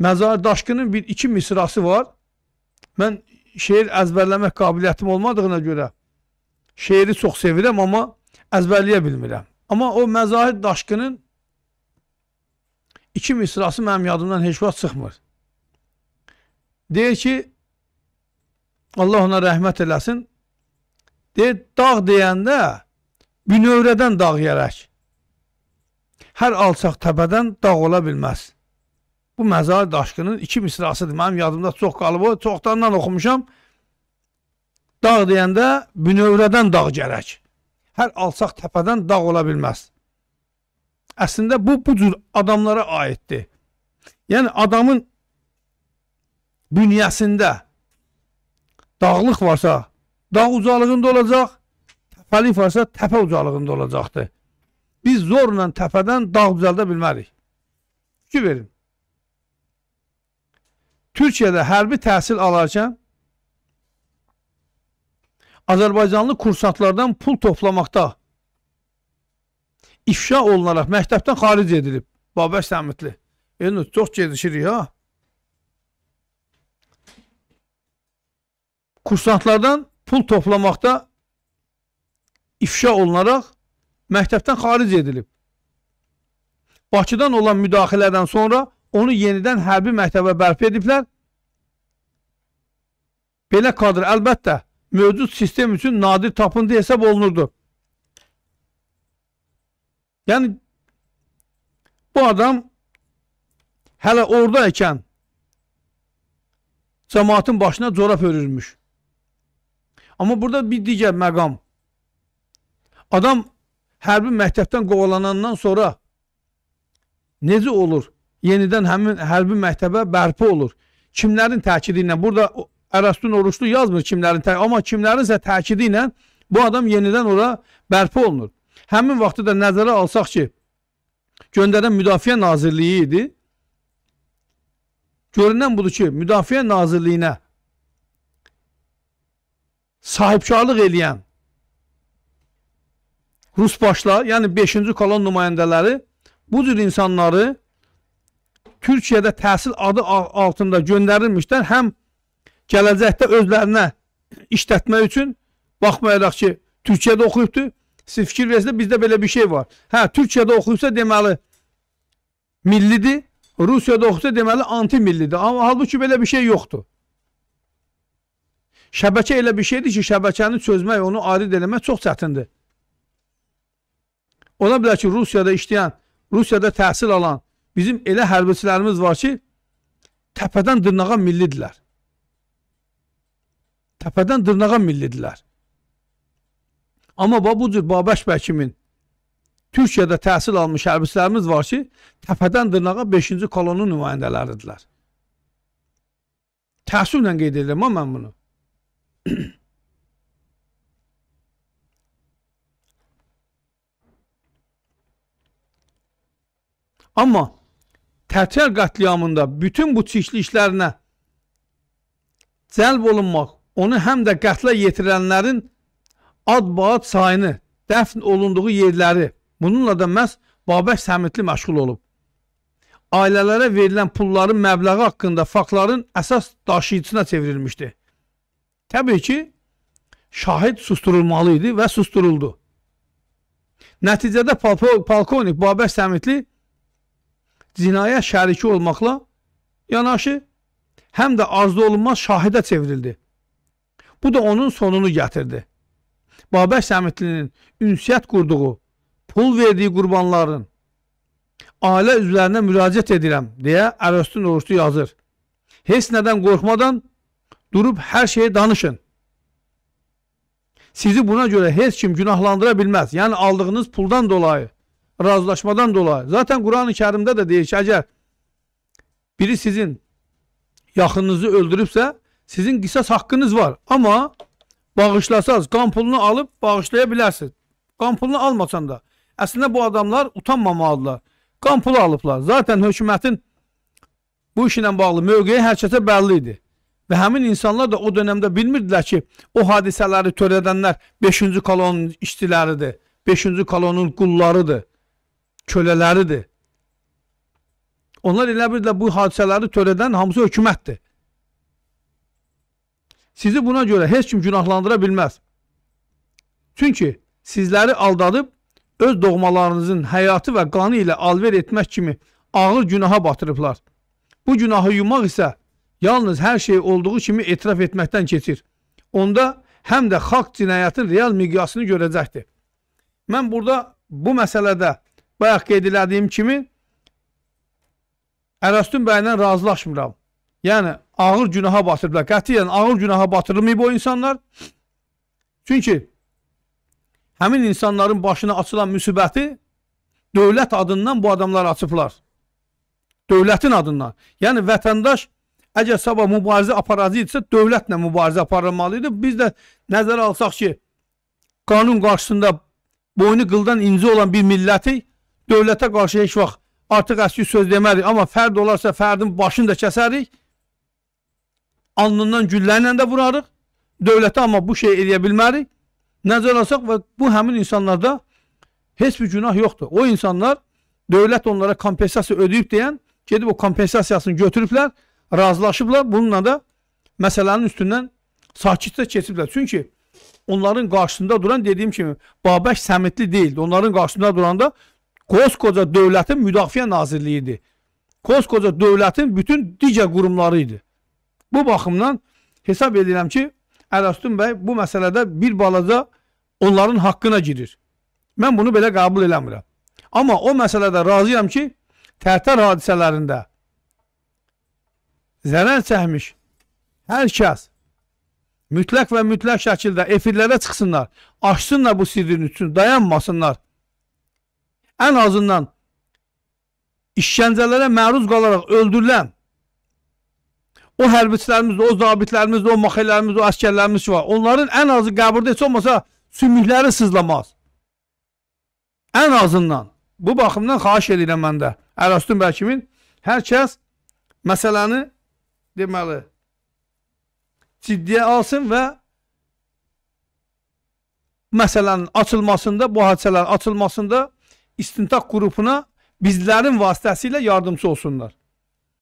Məzar daşqının bir iki misrası var. Mən şeir əzbərləmək qabiliyyətim olmadığına görə şeiri çox sevirəm, amma əzbərləyə bilmirəm. Amma o məzahid daşqının iki misrası mənim yadımdan heç vaxt çıxmır. Deyir ki, Allah ona rəhmət eləsin, deyir, dağ deyəndə bünövrədən dağ yerək. Hər alçaq təpədən dağ ola bilməz bu məzar daşqının iki misrasıdır. Mənim yadımda çox qalıb, o çoxdandan oxumuşam. Dağ deyəndə bünövrədən dağ gərək. Hər alçaq təpədən dağ ola bilməz. Əslində bu bu cür adamlara aiddir. Yəni adamın bünyəsində dağlıq varsa, dağ ucalığında olacaq, təpəlik varsa, təpə ucalığında olacaqdır. Biz zorla təpədən dağ ucalda bilmərik. Fikir verin. Türkiyədə hərbi təhsil alarkən Azərbaycanlı kursantlardan pul toplamaqda ifşa olunaraq məktəbdən xaric edilib. Babək Səmitli. Yəni, çox gedişirik, ha? Kursantlardan pul toplamaqda ifşa olunaraq məktəbdən xaric edilib. Bakıdan olan müdaxilədən sonra onu yenidən hərbi məktəbə bərpa ediblər Belə kadr əlbəttə mövcud sistem üçün nadir tapıntı hesab olunurdu. Yəni, bu adam hələ orada ikən cəmatın başına corab örürmüş. Amma burada bir digər məqam. Adam hərbi məktəbdən qovalanandan sonra necə olur? Yenidən həmin hərbi məktəbə bərpa olur. Kimlərin təkidi ilə? Burada Ərəstun Oruçlu yazmır kimlərin, amma kimlərinsə təkidi ilə bu adam yenidən ora bərpa olunur. Həmin vaxtı da nəzərə alsaq ki, göndərən Müdafiə Nazirliyi idi. Görünən budur ki, Müdafiə Nazirliyinə sahibkarlıq eləyən Rus başlar, yəni 5-ci kolon nümayəndələri bu cür insanları Türkiyədə təhsil adı altında göndərilmişdən həm gələcəkdə özlərinə işlətmək üçün baxmayaraq ki, Türkiyədə oxuyubdur. Siz fikir versiniz, bizdə belə bir şey var. Hə, Türkiyədə oxuyubsa deməli millidir, Rusiyada oxuyubsa deməli antimillidir. Amma halbuki belə bir şey yoxdur. Şəbəkə elə bir şeydir ki, şəbəkəni çözmək, onu arid eləmək çox çətindir. Ola bilər ki, Rusiyada işləyən, Rusiyada təhsil alan bizim elə hərbiçilərimiz var ki, təpədən dırnağa millidirlər. Təpədən dırnağa millidirlər. Amma bu cür Babəş bəy kimin Türkiyədə təhsil almış hərbçilərimiz var ki, təpədən dırnağa 5-ci kolonun nümayəndələridirlər. Təəssüflə qeyd edirəm amma mən bunu. amma Tətir qətliamında bütün bu çirkli işlərinə cəlb olunmaq, onu həm də qətlə yetirənlərin ad-baad sayını, dəfn olunduğu yerləri, bununla da məhz Babək Səmitli məşğul olub. Ailələrə verilən pulların məbləği haqqında faktların əsas daşıyıcısına çevrilmişdi. Təbii ki, şahid susturulmalı idi və susturuldu. Nəticədə Palkonik Babək Səmitli cinayət şəriki olmaqla yanaşı həm də arzu olunmaz şahidə çevrildi. Bu da onun sonunu gətirdi. Babək Səmitlinin ünsiyyət qurduğu, pul verdiyi qurbanların ailə üzvlərinə müraciət edirəm deyə Ərəstün Oruçlu yazır. Heç nədən qorxmadan durub hər şeyi danışın. Sizi buna görə heç kim günahlandıra bilməz. Yəni aldığınız puldan dolayı, razılaşmadan dolayı. Zaten Quran-ı Kərimdə də deyir ki, əgər biri sizin yaxınınızı öldürübsə, Sizin qisas haqqınız var, amma bağışlasaz, qan pulunu alıb bağışlaya bilərsiniz. Qan pulunu almasan da. Əslində bu adamlar utanmamalıdırlar. Qan pulu alıblar. Zaten hökumətin bu işlə bağlı mövqeyi hər kəsə bəlli idi. Və həmin insanlar da o dönəmdə bilmirdilər ki, o hadisələri törədənlər 5-cü kolonun işçiləridir, 5-cü kolonun qullarıdır, kölələridir. Onlar elə bir də bu hadisələri törədən hamısı hökumətdir. Sizi buna görə heç kim günahlandıra bilməz. Çünki sizləri aldadıb öz doğmalarınızın həyatı və qanı ilə alver etmək kimi ağır günaha batırıblar. Bu günahı yumaq isə yalnız hər şey olduğu kimi etiraf etməkdən keçir. Onda həm də xalq cinayətin real miqyasını görəcəkdir. Mən burada bu məsələdə bayaq qeyd elədiyim kimi Ərəstün bəylə razılaşmıram. Yəni ağır günaha batırıblar. Qətiyyən ağır günaha batırılmayıb o insanlar. Çünki həmin insanların başına açılan müsibəti dövlət adından bu adamlar açıblar. Dövlətin adından. Yəni vətəndaş əgər sabah mübarizə aparacaqsa dövlətlə mübarizə aparılmalı idi. Biz də nəzərə alsaq ki, qanun qarşısında boynu qıldan inci olan bir milləti dövlətə qarşı heç vaxt artıq əski söz demərik, amma fərd olarsa fərdin başını da kəsərik alnından güllərlə də vurarıq. Dövlətə amma bu şey edə bilmərik. Nəzər alsaq və bu həmin insanlarda heç bir günah yoxdur. O insanlar dövlət onlara kompensasiya ödəyib deyən gedib o kompensasiyasını götürüblər, razılaşıblar. Bununla da məsələnin üstündən sakitcə keçiblər. Çünki onların qarşısında duran dediyim kimi Babək Səmitli deyildi. Onların qarşısında duranda koskoca dövlətin müdafiə nazirliyi idi. Koskoca dövlətin bütün digər qurumları idi. Bu baxımdan hesab edirəm ki, Ələstun bəy bu məsələdə bir balaca onların haqqına girir. Mən bunu belə qəbul eləmirəm. Amma o məsələdə razıyam ki, tərtər hadisələrində zərər çəkmiş hər kəs mütləq və mütləq şəkildə efirlərə çıxsınlar, açsınlar bu sirrin üçün, dayanmasınlar. Ən azından işgəncələrə məruz qalaraq öldürülən o hərbiçilərimiz, o zabitlərimiz, o maxillərimiz, o əskərlərimiz ki var. Onların ən azı qəbirdə heç olmasa sümükləri sızlamaz. Ən azından. Bu baxımdan xahiş edirəm məndə. Ərəstun bəy kimin hər kəs məsələni deməli ciddiyə alsın və məsələnin açılmasında, bu hadisələrin açılmasında istintaq qrupuna bizlərin vasitəsilə yardımçı olsunlar.